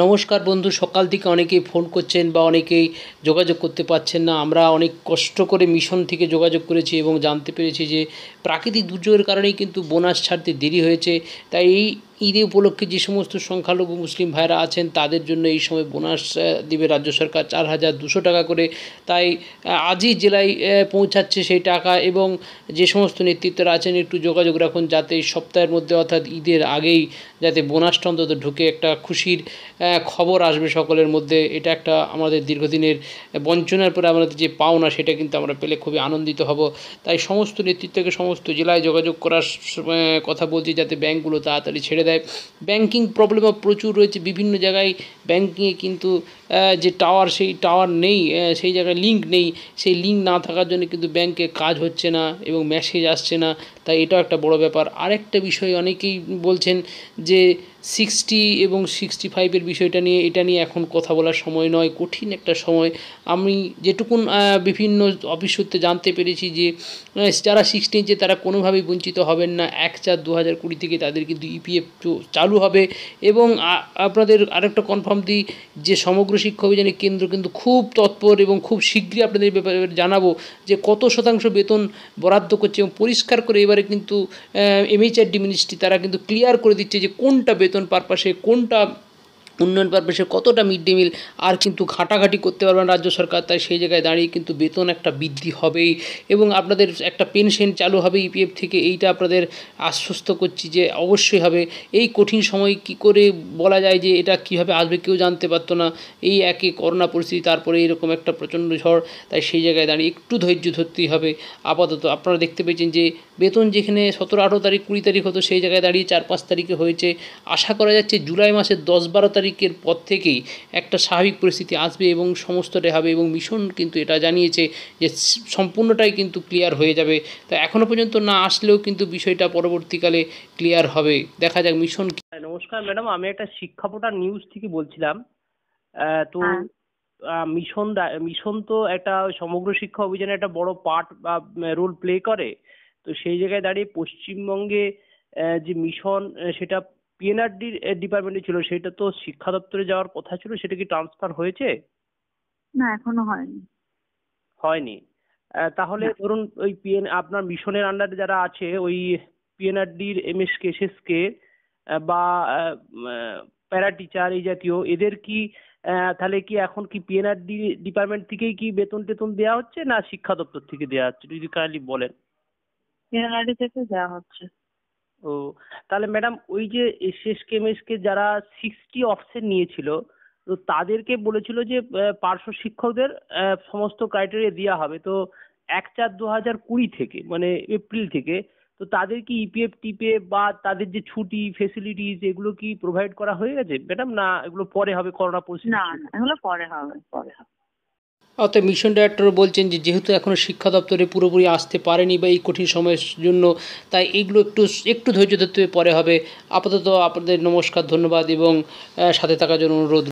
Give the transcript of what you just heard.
নমস্কার বন্ধু সকাল থেকে অনেকেই ফোন করছেন বা অনেকেই যোগাযোগ করতে পারছেন না আমরা অনেক কষ্ট করে মিশন থেকে যোগাযোগ করেছি এবং জানতে পেরেছি যে প্রাকৃতিক দুর্যোগের কারণেই কিন্তু বোনাস ছাড়তে দেরি হয়েছে তাই এই ঈদে উপলক্ষে যে সমস্ত সংখ্যালঘু মুসলিম ভাইরা আছেন তাদের জন্য এই সময় বোনাস দিবে রাজ্য সরকার চার হাজার দুশো টাকা করে তাই আজই জেলায় পৌঁছাচ্ছে সেই টাকা এবং যে সমস্ত নেতৃত্বরা আছেন একটু যোগাযোগ রাখুন যাতে এই সপ্তাহের মধ্যে অর্থাৎ ঈদের আগেই যাতে বোনাসটা অন্তত ঢুকে একটা খুশির খবর আসবে সকলের মধ্যে এটা একটা আমাদের দীর্ঘদিনের বঞ্চনার পরে আমাদের যে পাওনা সেটা কিন্তু আমরা পেলে খুবই আনন্দিত হব তাই সমস্ত নেতৃত্বকে সমস্ত জেলায় যোগাযোগ করার কথা বলছি যাতে ব্যাঙ্কগুলো তাড়াতাড়ি ছেড়ে দেয় দেয় ব্যাংকিং প্রবলেমও প্রচুর রয়েছে বিভিন্ন জায়গায় ব্যাংকিংয়ে কিন্তু যে টাওয়ার সেই টাওয়ার নেই সেই জায়গায় লিঙ্ক নেই সেই লিঙ্ক না থাকার জন্য কিন্তু ব্যাংকে কাজ হচ্ছে না এবং মেসেজ আসছে না তাই এটাও একটা বড় ব্যাপার আরেকটা বিষয় অনেকেই বলছেন যে সিক্সটি এবং সিক্সটি ফাইভের বিষয়টা নিয়ে এটা নিয়ে এখন কথা বলার সময় নয় কঠিন একটা সময় আমি যেটুকুন বিভিন্ন অফিস সূত্রে জানতে পেরেছি যে যারা সিক্সটি ইঞ্চে তারা কোনোভাবেই বঞ্চিত হবেন না এক চার দু হাজার কুড়ি থেকে তাদের কিন্তু ইপিএফ e চালু হবে এবং আপনাদের আরেকটা কনফার্ম দিই যে সমগ্র শিক্ষা অভিযানে কেন্দ্র কিন্তু খুব তৎপর এবং খুব শীঘ্রই আপনাদের ব্যাপারে জানাবো যে কত শতাংশ বেতন বরাদ্দ করছে এবং পরিষ্কার করে এবারে কিন্তু এমএইচআরডি মিনিস্ট্রি তারা কিন্তু ক্লিয়ার করে দিচ্ছে যে কোনটা বেতন সচেতন পারপাসে কোনটা উন্নয়ন পারপাসে কতটা মিড ডে মিল আর কিন্তু ঘাটাঘাটি করতে পারবেন রাজ্য সরকার তাই সেই জায়গায় দাঁড়িয়ে কিন্তু বেতন একটা বৃদ্ধি হবেই এবং আপনাদের একটা পেনশন চালু হবে ইপিএফ e থেকে এইটা আপনাদের আশ্বস্ত করছি যে অবশ্যই হবে এই কঠিন সময় কি করে বলা যায় যে এটা কিভাবে আসবে কেউ জানতে পারতো না এই একে করোনা পরিস্থিতি তারপরে এরকম একটা প্রচণ্ড ঝড় তাই সেই জায়গায় দাঁড়িয়ে একটু ধৈর্য ধরতেই হবে আপাতত আপনারা দেখতে পেয়েছেন যে বেতন যেখানে সতেরো আঠেরো তারিখ কুড়ি তারিখ হতো সেই জায়গায় দাঁড়িয়ে চার পাঁচ তারিখে হয়েছে আশা করা যাচ্ছে জুলাই মাসের দশ বারো তারিখ তারিখের পর থেকেই একটা স্বাভাবিক পরিস্থিতি আসবে এবং সমস্তটাই হবে এবং মিশন কিন্তু এটা জানিয়েছে যে সম্পূর্ণটাই কিন্তু ক্লিয়ার হয়ে যাবে তা এখনও পর্যন্ত না আসলেও কিন্তু বিষয়টা পরবর্তীকালে ক্লিয়ার হবে দেখা যাক মিশন হ্যাঁ, নমস্কার ম্যাডাম আমি একটা শিক্ষাপোটা নিউজ থেকে বলছিলাম তো হ্যাঁ। মিশন মিশন তো একটা সমগ্র শিক্ষা অভিযানে একটা বড় পার্ট বা রোল প্লে করে তো সেই জায়গায় দাঁড়িয়ে পশ্চিমবঙ্গে যে মিশন সেটা পিএনআরডি ডিপার্টমেন্টে ছিল সেটা তো শিক্ষা দপ্তরে যাওয়ার কথা ছিল সেটা কি ট্রান্সফার হয়েছে না এখনো হয়নি হয়নি তাহলে ধরুন ওই পিএন আপনার মিশনের আন্ডারে যারা আছে ওই পিএনআরডির এমএস কেসেস কে বা প্যারা টিচার এই জাতীয় এদের কি তাহলে কি এখন কি পিএনআরডি ডিপার্টমেন্ট থেকেই কি বেতন টেতন দেওয়া হচ্ছে না শিক্ষা দপ্তর থেকে দেওয়া হচ্ছে যদি কাইন্ডলি বলেন পিএনআরডি থেকে দেওয়া হচ্ছে ও তাহলে ম্যাডাম ওই যে শেষকে মেষকে যারা সিক্সটি অপশন নিয়েছিল তো তাদেরকে বলেছিল যে পার্শ্ব শিক্ষকদের সমস্ত ক্রাইটেরিয়া দেওয়া হবে তো এক চার দু হাজার কুড়ি থেকে মানে এপ্রিল থেকে তো তাদের কি ইপিএফ e টিপিএফ বা তাদের যে ছুটি ফেসিলিটিস এগুলো কি প্রোভাইড করা হয়ে গেছে ম্যাডাম না এগুলো পরে হবে করোনা পরিস্থিতি না এগুলো পরে হবে পরে হবে অর্থাৎ মিশন ডাইরেক্টর বলছেন যে যেহেতু এখনও শিক্ষা দপ্তরে পুরোপুরি আসতে পারেনি বা এই কঠিন সময়ের জন্য তাই এগুলো একটু একটু ধৈর্য ধরতে পরে হবে আপাতত আপনাদের নমস্কার ধন্যবাদ এবং সাথে থাকার জন্য অনুরোধ